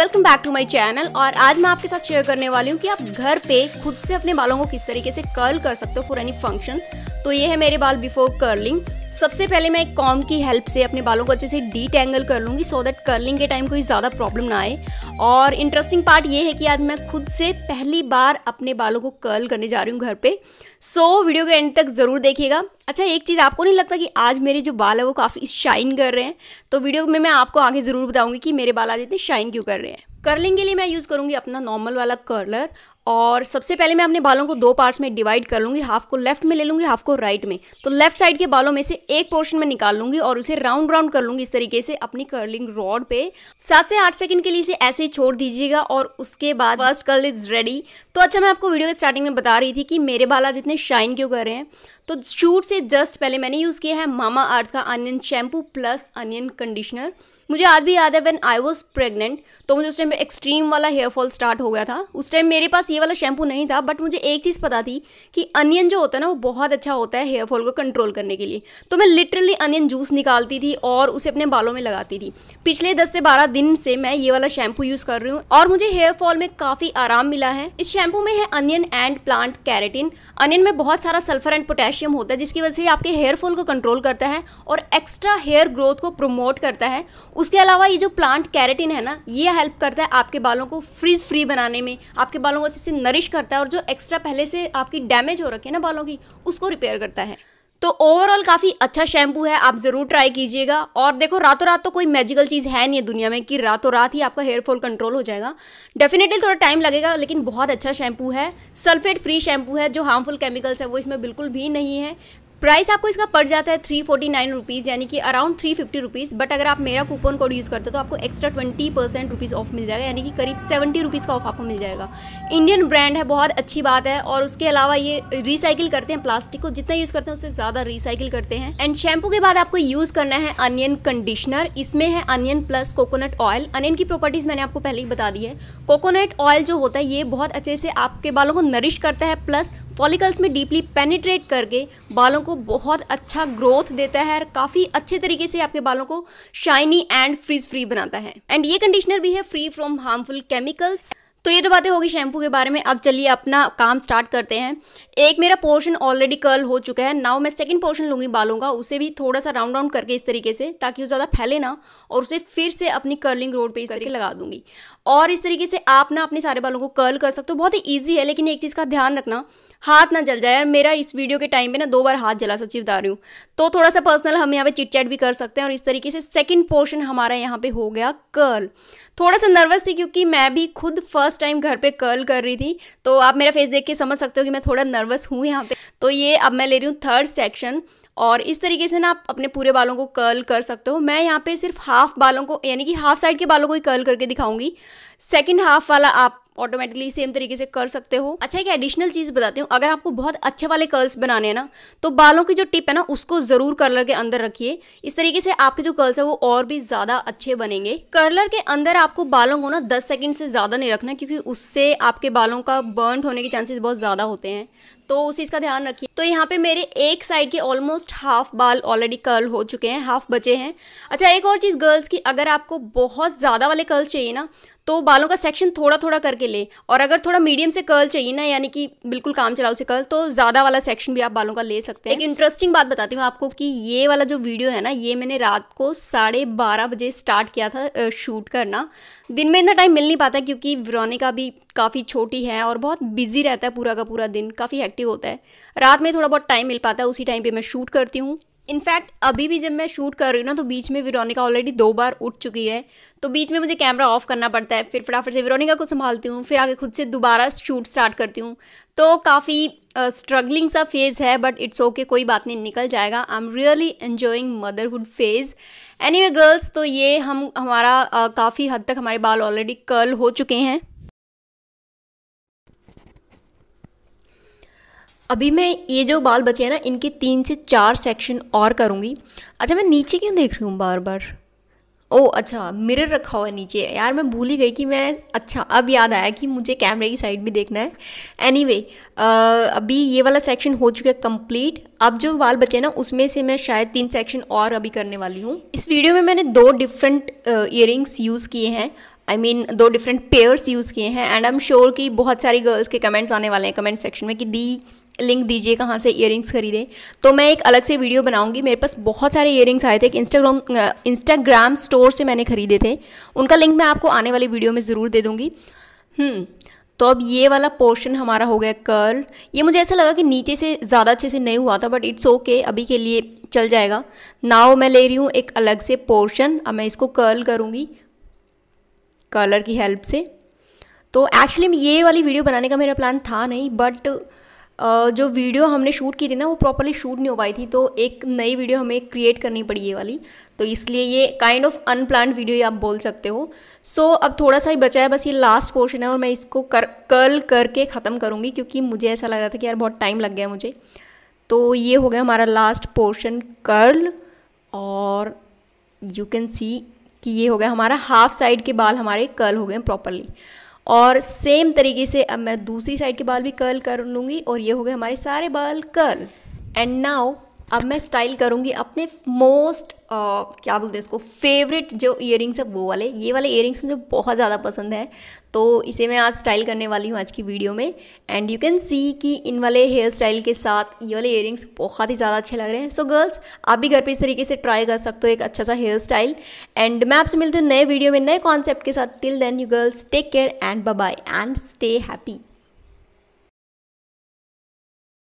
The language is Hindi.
welcome back to my channel और आज मैं आपके साथ शेयर करने वाली हूँ कि आप घर पे खुद से अपने बालों को किस तरीके से कर्ल कर सकते हो फॉर एनी फंक्शन तो ये है मेरे बाल बिफोर कर्लिंग सबसे पहले मैं एक कॉम की हेल्प से अपने बालों को अच्छे से डी टैंगल कर लूँगी सो दैट कर्लिंग के टाइम कोई ज़्यादा प्रॉब्लम ना आए और इंटरेस्टिंग पार्ट ये है कि आज मैं खुद से पहली बार अपने बालों को कर्ल करने जा रही हूँ घर पे सो so, वीडियो के एंड तक ज़रूर देखिएगा अच्छा एक चीज़ आपको नहीं लगता कि आज मेरे जो बाल है वो काफ़ी शाइन कर रहे हैं तो वीडियो में मैं आपको आगे ज़रूर बताऊँगी कि मेरे बाल आज इतने शाइन क्यों कर रहे हैं कर्लिंग के लिए मैं यूज़ करूँगी अपना नॉर्मल वाला कर्लर और सबसे पहले मैं अपने बालों को दो पार्ट्स में डिवाइड कर लूँगी हाफ को लेफ्ट में ले लूँगी हाफ को राइट में तो लेफ्ट साइड के बालों में से एक पोर्शन में निकाल लूँगी और उसे राउंड राउंड कर लूँगी इस तरीके से अपनी कर्लिंग रॉड पे सात से आठ सेकंड के लिए इसे ऐसे ही छोड़ दीजिएगा और उसके बाद फर्स्ट कर्ल इज़ रेडी तो अच्छा मैं आपको वीडियो के स्टार्टिंग में बता रही थी कि मेरे बाल आज इतने शाइन क्यों कर रहे हैं तो शूट से जस्ट पहले मैंने यूज़ किया है मामा अर्थ का onion shampoo plus onion conditioner मुझे आज भी याद है व्हेन आई वाज प्रेग्नेंट तो मुझे उस टाइम पे एक्सट्रीम वाला हेयर फॉल स्टार्ट हो गया था उस टाइम मेरे पास ये वाला शैम्पू नहीं था बट मुझे एक चीज़ पता थी कि अनियन जो होता है ना वो बहुत अच्छा होता है हेयर फॉल को कंट्रोल करने के लिए तो मैं लिटरली अनियन जूस निकालती थी और उसे अपने बालों में लगाती थी पिछले दस से बारह दिन से मैं ये वाला शैम्पू यूज़ कर रही हूँ और मुझे हेयर फॉल में काफ़ी आराम मिला है इस शैम्पू में है onion and plant keratin onion में बहुत सारा सल्फर एंड पोटेशियम होता है जिसकी वजह से आपके हेयर फॉल को कंट्रोल करता है और एक्स्ट्रा हेयर ग्रोथ को प्रमोट करता है उसके अलावा ये जो प्लांट कैरेटिन है ना ये हेल्प करता है आपके बालों को फ्रीज फ्री बनाने में आपके बालों को अच्छे से नरिश करता है और जो एक्स्ट्रा पहले से आपकी डैमेज हो रखी है ना बालों की उसको रिपेयर करता है तो ओवरऑल काफ़ी अच्छा शैम्पू है आप ज़रूर ट्राई कीजिएगा और देखो रातों रात तो कोई मैजिकल चीज़ है नहीं है दुनिया में कि रातों रात ही आपका हेयर फॉल कंट्रोल हो जाएगा डेफिनेटली थोड़ा टाइम लगेगा लेकिन बहुत अच्छा शैम्पू है सल्फेट फ्री शैम्पू है जो हार्मफुल केमिकल्स है वो इसमें बिल्कुल भी नहीं है प्राइस आपको इसका पड़ जाता है थ्री फोर्टी नाइन रुपीज़ यानी कि around three fifty rupees but अगर आप मेरा कूपन कोड यूज़ करते हो तो आपको extra twenty percent rupees off मिल जाएगा यानी कि करीब सेवेंटी रुपीज़ का ऑफ आपको मिल जाएगा इंडियन ब्रांड है बहुत अच्छी बात है और उसके अलावा ये रिसाइकिल करते हैं प्लास्टिक को जितना यूज़ करते हैं उससे ज़्यादा रिसाइकिल करते हैं एंड शैम्पू के बाद आपको यूज़ करना है अनियन कंडीशनर इसमें है onion plus coconut oil onion की प्रॉपर्टीज़ मैंने आपको पहले ही बता दी है कोकोनट ऑयल जो होता है ये बहुत अच्छे से आपके बालों को नरिश करता है प्लस फॉलिकल्स में डीपली पेनिट्रेट करके बालों को बहुत अच्छा ग्रोथ देता है और काफ़ी अच्छे तरीके से आपके बालों को शाइनी एंड फ्रीज फ्री बनाता है एंड ये कंडीशनर भी है फ्री फ्रॉम हार्मफुल केमिकल्स तो ये तो बातें होगी शैम्पू के बारे में अब चलिए अपना काम स्टार्ट करते हैं एक मेरा पोर्शन ऑलरेडी कर्ल हो चुका है नाउ मैं सेकंड पोर्शन लूंगी बालों का उसे भी थोड़ा सा राउंड राउंड करके इस तरीके से ताकि वो ज़्यादा फैले ना और उसे फिर से अपनी कर्लिंग रोड पे इस तरीके लगा दूंगी और इस तरीके से आप ना अपने सारे बालों को कर्ल कर सकते हो बहुत ही ईजी है लेकिन एक चीज़ का ध्यान रखना हाथ ना जल जाए यार मेरा इस वीडियो के टाइम पे ना दो बार हाथ जला सचिव बता रही हूँ तो थोड़ा सा पर्सनल हम यहाँ पे चिट चैट भी कर सकते हैं और इस तरीके से सेकंड पोर्शन हमारा यहाँ पे हो गया कर्ल थोड़ा सा नर्वस थी क्योंकि मैं भी खुद फर्स्ट टाइम घर पे कर्ल कर रही थी तो आप मेरा फेस देख के समझ सकते हो कि मैं थोड़ा नर्वस हूँ यहाँ पे तो ये अब मैं ले रही हूँ थर्ड सेक्शन और इस तरीके से ना आप अपने पूरे बालों को कर्ल कर सकते हो मैं यहाँ पे सिर्फ हाफ बालों को यानी कि हाफ साइड के बालों को ही कर्ल करके दिखाऊंगी सेकंड हाफ वाला आप ऑटोमेटिकली सेम तरीके से कर सकते हो अच्छा एक एडिशनल चीज़ बताती हूँ अगर आपको बहुत अच्छे वाले कर्ल्स बनाने हैं ना तो बालों की जो टिप है ना उसको ज़रूर कर्लर के अंदर रखिए इस तरीके से आपके जो कर्ल्स है वो और भी ज़्यादा अच्छे बनेंगे कर्लर के अंदर आपको बालों को ना दस सेकेंड से ज़्यादा नहीं रखना क्योंकि उससे आपके बालों का बर्न होने के चांसेस बहुत ज़्यादा होते हैं तो उस चीज़ का ध्यान रखिए तो यहाँ पे मेरे एक साइड के ऑलमोस्ट हाफ बाल ऑलरेडी कर्ल हो चुके हैं हाफ बचे हैं अच्छा एक और चीज़ गर्ल्स की अगर आपको बहुत ज़्यादा वाले कर्ल्स चाहिए ना तो बालों का सेक्शन थोड़ा थोड़ा करके ले और अगर थोड़ा मीडियम से कर्ल चाहिए ना यानी कि बिल्कुल काम चलाओ से कर्ल तो ज़्यादा वाला सेक्शन भी आप बालों का ले सकते हैं एक इंटरेस्टिंग बात बताती हूँ आपको कि ये वाला जो वीडियो है ना ये मैंने रात को साढ़े बारह बजे स्टार्ट किया था शूट करना दिन में इतना टाइम मिल नहीं पाता क्योंकि वरोनिका भी काफ़ी छोटी है और बहुत बिजी रहता है पूरा का पूरा दिन काफ़ी एक्टिव होता है रात में थोड़ा बहुत टाइम मिल पाता है उसी टाइम पर मैं शूट करती हूँ इनफैक्ट अभी भी जब मैं शूट कर रही हूँ ना तो बीच में विरोनिका ऑलरेडी दो बार उठ चुकी है तो बीच में मुझे कैमरा ऑफ करना पड़ता है फिर फटाफट से विरोनिका को संभालती हूँ फिर आगे खुद से दोबारा शूट स्टार्ट करती हूँ तो काफ़ी स्ट्रगलिंग uh, सा फेज़ है बट इट्स ओके कोई बात नहीं निकल जाएगा I am really enjoying motherhood phase any girls तो ये हम हमारा uh, काफ़ी हद तक हमारे बाल ऑलरेडी कर्ल हो चुके हैं अभी मैं ये जो बाल बचे हैं ना इनके तीन से चार सेक्शन और करूँगी अच्छा मैं नीचे क्यों देख रही हूँ बार बार ओ अच्छा मिरर रखा हुआ है नीचे यार मैं भूल ही गई कि मैं अच्छा अब याद आया कि मुझे कैमरे की साइड भी देखना है एनी anyway, अभी ये वाला सेक्शन हो चुका है कम्प्लीट अब जो बाल बचे ना उसमें से मैं शायद तीन सेक्शन और अभी करने वाली हूँ इस वीडियो में मैंने दो डिफरेंट ईयरिंग्स यूज़ किए हैं आई I मीन mean, दो डिफरेंट पेयर्स यूज़ किए हैं एंड आई एम श्योर कि बहुत सारी गर्ल्स के कमेंट्स आने वाले हैं कमेंट सेक्शन में कि दी लिंक दीजिए कहाँ से इयर खरीदे तो मैं एक अलग से वीडियो बनाऊँगी मेरे पास बहुत सारे ईयर आए थे एक इंस्टाग्राम इंस्टाग्राम स्टोर से मैंने खरीदे थे उनका लिंक मैं आपको आने वाली वीडियो में ज़रूर दे दूँगी हम्म, तो अब ये वाला पोर्शन हमारा हो गया कर्ल ये मुझे ऐसा लगा कि नीचे से ज़्यादा अच्छे से नहीं हुआ था बट इट्स ओके अभी के लिए चल जाएगा नाव मैं ले रही हूँ एक अलग से पोर्शन अब मैं इसको कर्ल करूँगी कलर की हेल्प से तो एक्चुअली ये वाली वीडियो बनाने का मेरा प्लान था नहीं बट जो वीडियो हमने शूट की थी ना वो प्रॉपरली शूट नहीं हो पाई थी तो एक नई वीडियो हमें क्रिएट करनी पड़ी ये वाली तो इसलिए ये काइंड ऑफ अनप्लान वीडियो आप बोल सकते हो सो so, अब थोड़ा सा ही बचा है बस ये लास्ट पोर्शन है और मैं इसको कर कर्ल करके ख़त्म करूँगी क्योंकि मुझे ऐसा लग रहा था कि यार बहुत टाइम लग गया मुझे तो ये हो गया हमारा लास्ट पोर्शन कर्ल और यू कैन सी कि ये हो गया हमारा हाफ साइड के बाल हमारे कर्ल हो गए प्रॉपरली और सेम तरीके से अब मैं दूसरी साइड के बाल भी कर्ल कर लूँगी और ये हो गए हमारे सारे बाल कर्ल एंड नाउ अब मैं स्टाइल करूँगी अपने मोस्ट क्या बोलते हैं इसको फेवरेट जो इयर है वो वाले ये वाले इयर मुझे बहुत ज़्यादा पसंद है तो इसे मैं आज स्टाइल करने वाली हूँ आज की वीडियो में एंड यू कैन सी कि इन वाले हेयर स्टाइल के साथ ये वाले इयर बहुत ही ज़्यादा अच्छे लग रहे हैं सो so गर्ल्स आप भी घर पर इस तरीके से ट्राई कर सकते हो एक अच्छा सा हेयर स्टाइल एंड मैं आपसे मिलती हूँ नए वीडियो में नए कॉन्सेप्ट के साथ till then you girls take care and bye and stay happy